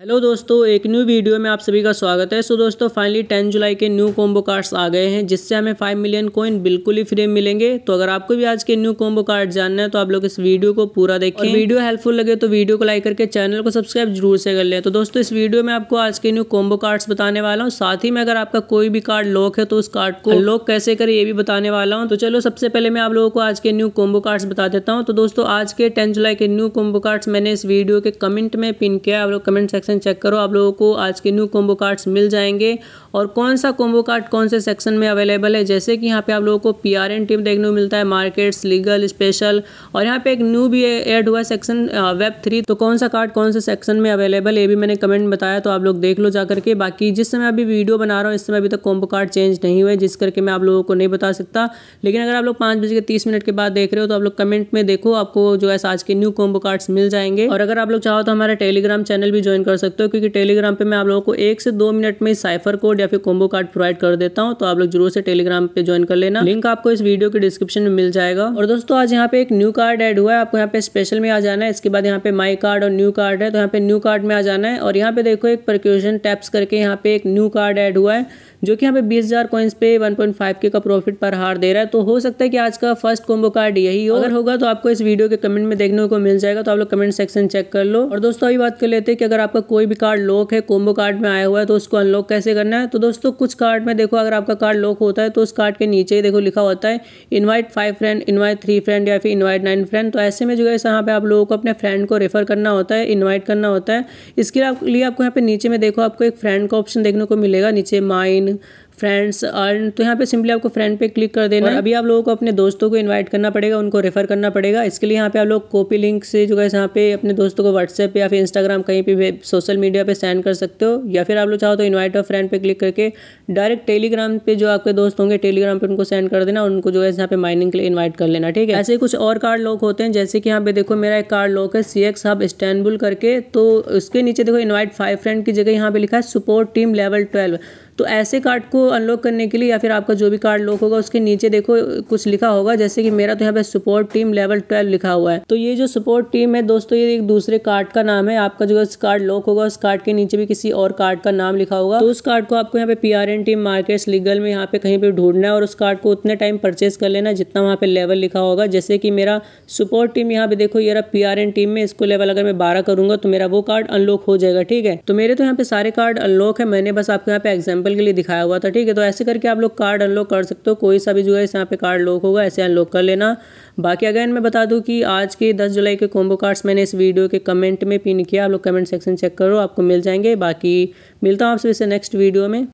hello दोस्तों एक new video में आप सभी का स्वागत है सो दोस्तों फाइनली 10 जुलाई के न्यू कॉम्बो कार्ड्स आ गए हैं जिससे हमें 5 मिलियन कॉइन बिल्कुल ही फ्री मिलेंगे तो अगर आपको भी आज के न्यू कॉम्बो कार्ड जानना है तो आप लोग इस वीडियो को पूरा देखें और वीडियो हेल्पफुल लगे तो वीडियो को लाइक करके चैनल को सब्सक्राइब जरूर से कर लें तो दोस्तों इस वीडियो में आपको आज के न्यू कॉम्बो कार्ड्स बताने वाला हूँ साथ ही में अगर आपका कोई भी कार्ड लॉक है तो उस कार्ड को लॉक कैसे करें ये भी बताने वाला हूँ तो चलो सबसे पहले मैं आप लोगों को आज के न्यू कॉम्बो कार्ड्स बता देता हूँ तो दोस्तों आज के टेन जुलाई के न्यू कॉम्बो कार्ड्स मैंने इस वीडियो के कमेंट में पिन किया आप लोग कमेंट सेक्शन चेक करो आप लोगों को आज के न्यू कॉम्बो कार्ड्स मिल जाएंगे और कौन सा कॉम्बो कार्ड कौन से सेक्शन में अवेलेबल है जैसे कि यहाँ पे आप लोगों को पी आर एन टीम देखने को मिलता है मार्केट्स लीगल स्पेशल और यहाँ पे एक न्यू भी ऐड हुआ सेक्शन वेब थ्री तो कौन सा कार्ड कौन से सेक्शन में अवेलेबल ये भी मैंने कमेंट बताया तो आप लोग देख लो जा करके बाकी जिस समय अभी वीडियो बना रहा हूँ इस समय अभी तक कॉम्बो कार्ड चेंज नहीं हुए जिस करके मैं आप लोगों को नहीं बता सकता लेकिन अगर आप लोग पाँच बजे के तीस मिनट के बाद देख रहे हो तो आप लोग कमेंट में देखो आपको जो है आज के न्यू कॉम्बो कार्ड्स मिल जाएंगे और अगर आप लोग चाहो तो हमारा टेलीग्राम चैनल भी ज्वाइन कर कर सकते हो क्योंकि टेलीग्राम पे मैं आप लोगों को एक से दो मिनट में साइफर कोड या फिर कॉम्बो कार्ड प्रोवाइड कर देता हूँ तो आप लोग जरूर से टेलीग्राम पे ज्वाइन कर लेना लिंक आपको इस वीडियो के डिस्क्रिप्शन में मिल जाएगा और दोस्तों आज यहाँ पे एक न्यू कार्ड एड हुआ है आपको यहाँ पे स्पेशल में आ जाना है इसके बाद यहाँ पे माई कार्ड और न्यू कार्ड है तो यहाँ पे न्यू कार्ड में आ जाना है और यहाँ पे देखो एक प्रक्यूशन टैप्स करके यहाँ पे एक न्यू कार्ड एड हुआ है जो कि यहाँ पे बीस हज़ार कॉइन्स पे 1.5 के का प्रॉफिट पर हार दे रहा है तो हो सकता है कि आज का फर्स्ट कॉम्बो कार्ड यही हो अगर होगा तो आपको इस वीडियो के कमेंट में देखने को मिल जाएगा तो आप लोग कमेंट सेक्शन चेक कर लो और दोस्तों अभी बात कर लेते हैं कि अगर आपका आपका कोई भी कार्ड लॉक है कोम्बो कार्ड में आया हुआ है तो उसको अनलॉक कैसे करना है तो दोस्तों कुछ कार्ड में देखो अगर आपका कार्ड लॉक होता है तो उस कार्ड के नीचे ही देखो लिखा होता है invite five friend invite three friend या फिर इन्वाइट नाइन फ्रेंड तो ऐसे में जो है यहाँ पर आप लोगों को अपने फ्रेंड को रेफर करना होता है इन्वाइट करना होता है इसके लिए आपको यहाँ पे नीचे में देखो आपको एक फ्रेंड का ऑप्शन देखने को मिलेगा नीचे माइन फ्रेंड्स अर्न तो यहाँ पे सिंपली आपको फ्रेंड पे क्लिक कर देना है अभी आप लोगों को अपने दोस्तों को इनवाइट करना पड़ेगा उनको रेफर करना पड़ेगा इसके लिए यहाँ पे आप लोग कॉपी लिंक से जो है यहाँ पे अपने दोस्तों को व्हाट्सएप या फिर इंस्टाग्राम कहीं पे भी सोशल मीडिया पे सेंड कर सकते हो या फिर आप लोग चाहो तो इन्वाइट और फ्रेंड पे क्लिक करके डायरेक्ट टेलीग्राम पे जो आपके दोस्त होंगे टेलीग्राम पे उनको सेंड कर देना उनको जो है यहाँ पे माइनिंग के लिए इन्वाइट कर लेना ठीक है ऐसे कुछ और कार्ड लॉक होते हैं जैसे कि यहाँ पे देखो मेरा एक कार्ड लॉक है सी एक्स हब इस्टेनबुल करके तो उसके नीचे देखो इन्वाइट फाइव फ्रेंड की जगह यहाँ पे लिखा है सपोर्ट टीम लेवल ट्वेल्व तो ऐसे कार्ड को अनलॉक करने के लिए या फिर आपका जो भी कार्ड लॉक होगा उसके नीचे देखो कुछ लिखा होगा जैसे कि मेरा तो यहाँ पे सपोर्ट टीम लेवल ट्वेल्व लिखा हुआ है तो ये जो सपोर्ट टीम है दोस्तों ये एक दूसरे कार्ड का नाम है आपका जो कार्ड लॉक होगा उस कार्ड के नीचे भी किसी और कार्ड का नाम लिखा होगा तो उस कार्ड को आपको यहाँ पे पी टीम मार्केट लीगल में यहाँ पे कहीं पे ढूंढना है और उस कार्ड को उतने टाइम परचेस कर लेना जितना वहाँ पे लेवल लिखा होगा जैसे कि मेरा सपोर्ट टीम यहाँ पे देखो पी आर टीम में इसको लेवल अगर मैं बारह करूंगा तो मेरा वो कार्ड अनलॉक हो जाएगा ठीक है तो मेरे तो यहाँ पे सारे कार्ड अनलॉक है मैंने बस आपको यहाँ पे एग्जाम्पल एग्जाम्पल के लिए दिखाया हुआ था ठीक है तो ऐसे करके आप लोग कार्ड अनलॉक कर सकते हो कोई सा भी जो है यहाँ पे कार्ड लॉक होगा ऐसे अनलॉक कर लेना बाकी अगैन मैं बता दूँ कि आज के दस जुलाई के कॉम्बो कार्ड्स मैंने इस वीडियो के कमेंट में पिन किया आप लोग कमेंट सेक्शन चेक करो आपको मिल जाएंगे बाकी मिलता हूँ आपसे इसे नेक्स्ट वीडियो में